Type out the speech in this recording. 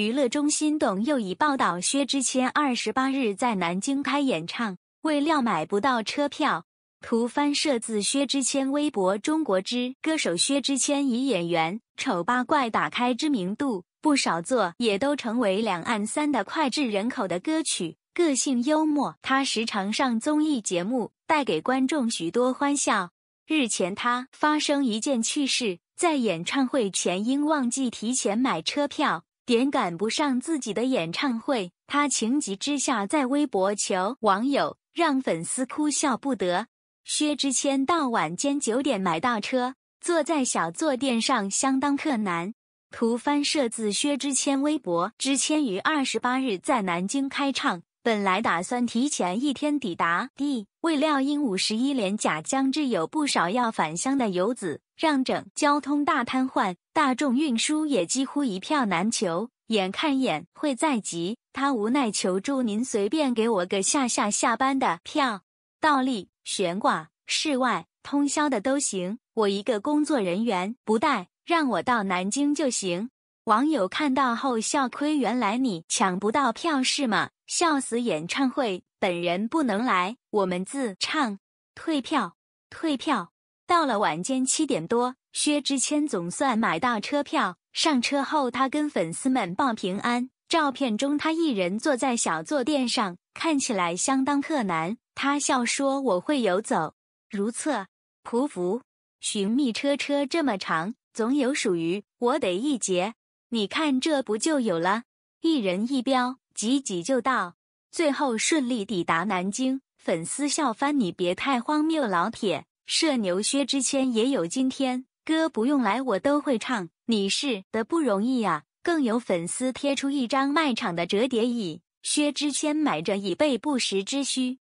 娱乐中心董又已报道：薛之谦二十八日在南京开演唱，为料买不到车票。图翻摄自薛之谦微博。中国之歌手薛之谦以演员《丑八怪》打开知名度，不少作也都成为两岸三的脍炙人口的歌曲。个性幽默，他时常上综艺节目，带给观众许多欢笑。日前他发生一件趣事，在演唱会前因忘记提前买车票。点赶不上自己的演唱会，他情急之下在微博求网友让粉丝哭笑不得。薛之谦到晚间九点买到车，坐在小坐垫上相当困难。图翻摄自薛之谦微博。之谦于二十八日在南京开唱。本来打算提前一天抵达地，未料因五十一连假将至，有不少要返乡的游子，让整交通大瘫痪，大众运输也几乎一票难求。眼看眼会在即，他无奈求助：“您随便给我个下下下班的票，倒立、悬挂、室外、通宵的都行。我一个工作人员不带，让我到南京就行。”网友看到后笑亏：“原来你抢不到票是吗？”笑死！演唱会本人不能来，我们自唱。退票，退票。到了晚间七点多，薛之谦总算买到车票。上车后，他跟粉丝们报平安。照片中，他一人坐在小坐垫上，看起来相当特难。他笑说：“我会游走、如厕、匍匐、寻觅车车这么长，总有属于我得一节。你看，这不就有了。”一人一标，挤挤就到，最后顺利抵达南京。粉丝笑翻你，别太荒谬，老铁！射牛，薛之谦也有今天。歌不用来，我都会唱。你是的不容易啊。更有粉丝贴出一张卖场的折叠椅，薛之谦买着以备不时之需。